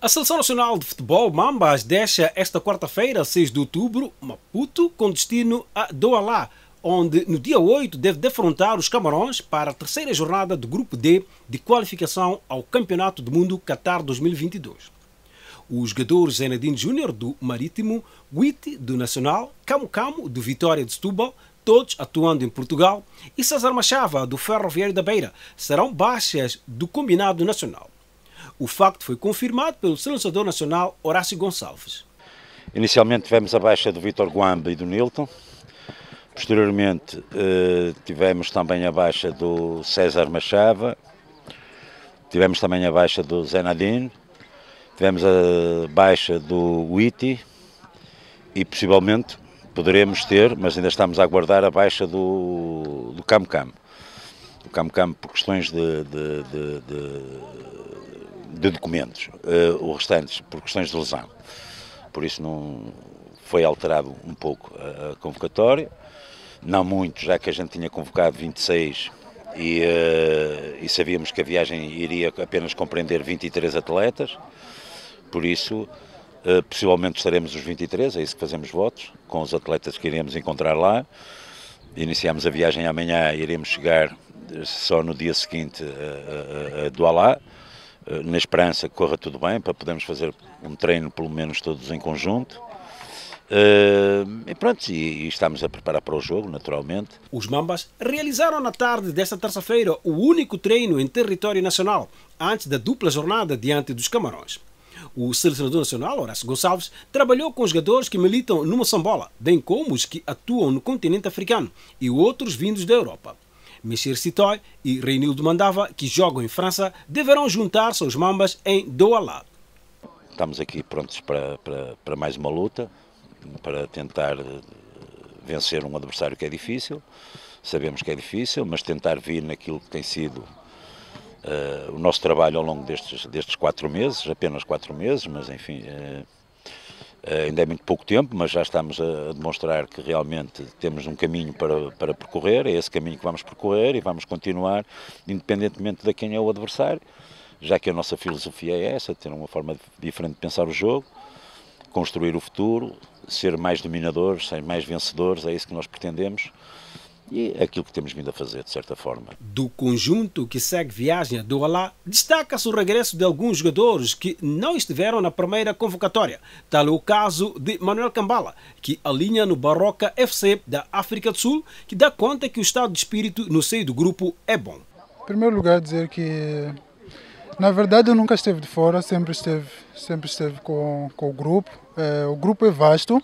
A Seleção Nacional de Futebol Mambas deixa esta quarta-feira, 6 de outubro, Maputo, com destino a Douala, onde no dia 8 deve defrontar os Camarões para a terceira jornada do Grupo D de qualificação ao Campeonato do Mundo Qatar 2022. Os jogadores Zenadine Júnior do Marítimo, Witi do Nacional, Camo Camo do Vitória de Setúbal, todos atuando em Portugal, e César Machava do Ferroviário da Beira serão baixas do combinado nacional. O facto foi confirmado pelo selecionador nacional Horácio Gonçalves. Inicialmente tivemos a baixa do Vitor Guamba e do Nilton. Posteriormente eh, tivemos também a baixa do César Machava. Tivemos também a baixa do Zenadine. Tivemos a baixa do Witty. E possivelmente poderemos ter, mas ainda estamos a aguardar a baixa do, do Cam. Do Cam por questões de, de, de, de de documentos, uh, o restante por questões de lesão. Por isso não foi alterado um pouco a, a convocatória, não muito, já que a gente tinha convocado 26 e, uh, e sabíamos que a viagem iria apenas compreender 23 atletas, por isso uh, possivelmente estaremos os 23, é isso que fazemos votos, com os atletas que iremos encontrar lá. Iniciamos a viagem amanhã, iremos chegar só no dia seguinte a, a, eh, na esperança que corra tudo bem, para podermos fazer um treino pelo menos todos em conjunto. Uh, e pronto, e, e, estamos a preparar para o jogo, naturalmente. Os Mambas realizaram na tarde desta terça-feira o único treino em território nacional, antes da dupla jornada diante dos Camarões. O selecionador nacional, Horácio Gonçalves, trabalhou com jogadores que militam numa sambola bem como os que atuam no continente africano e outros vindos da Europa. Michel Citoy e Reinildo Mandava, que jogam em França, deverão juntar-se aos Mambas em Douala. Estamos aqui prontos para, para, para mais uma luta, para tentar eh, vencer um adversário que é difícil. Sabemos que é difícil, mas tentar vir naquilo que tem sido uh, o nosso trabalho ao longo destes, destes quatro meses, apenas quatro meses, mas enfim, uh, eh, ainda é muito pouco tempo, mas já estamos a demonstrar que realmente temos um caminho para, para percorrer, é esse caminho que vamos percorrer e vamos continuar, independentemente de quem é o adversário, já que a nossa filosofia é essa, ter uma forma diferente de pensar o jogo, construir o futuro, ser mais dominadores, ser mais vencedores, é isso que nós pretendemos. E é aquilo que temos vindo a fazer, de certa forma. Do conjunto que segue viagem do Alá, destaca-se o regresso de alguns jogadores que não estiveram na primeira convocatória. Tal é o caso de Manuel Cambala, que alinha no Barroca FC da África do Sul, que dá conta que o estado de espírito no seio do grupo é bom. Em primeiro lugar, dizer que, na verdade, eu nunca esteve de fora, sempre esteve, sempre esteve com, com o grupo. É, o grupo é vasto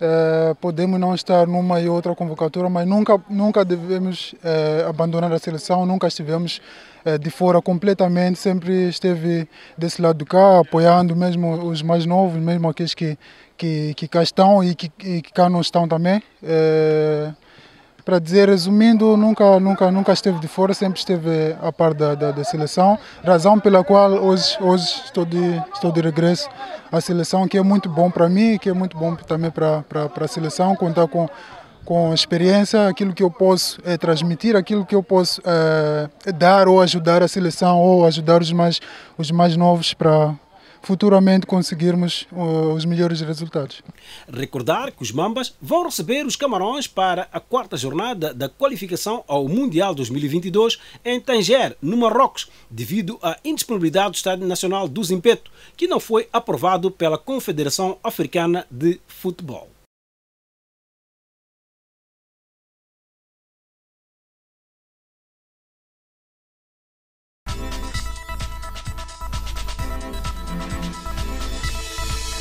é, podemos não estar numa e outra convocatória, mas nunca, nunca devemos é, abandonar a seleção, nunca estivemos é, de fora completamente, sempre esteve desse lado de cá, apoiando mesmo os mais novos, mesmo aqueles que, que, que cá estão e que, e que cá não estão também para dizer, resumindo, nunca, nunca, nunca esteve de fora, sempre esteve a par da, da, da, seleção, razão pela qual hoje, hoje estou, de, estou de regresso à seleção, que é muito bom para mim e que é muito bom também para, para, para a seleção, contar com, com experiência, aquilo que eu posso é, transmitir, aquilo que eu posso é, dar ou ajudar a seleção ou ajudar os mais, os mais novos para futuramente conseguirmos uh, os melhores resultados. Recordar que os Mambas vão receber os Camarões para a quarta jornada da qualificação ao Mundial 2022 em Tanger, no Marrocos, devido à indisponibilidade do Estádio Nacional do Zimpeto, que não foi aprovado pela Confederação Africana de Futebol.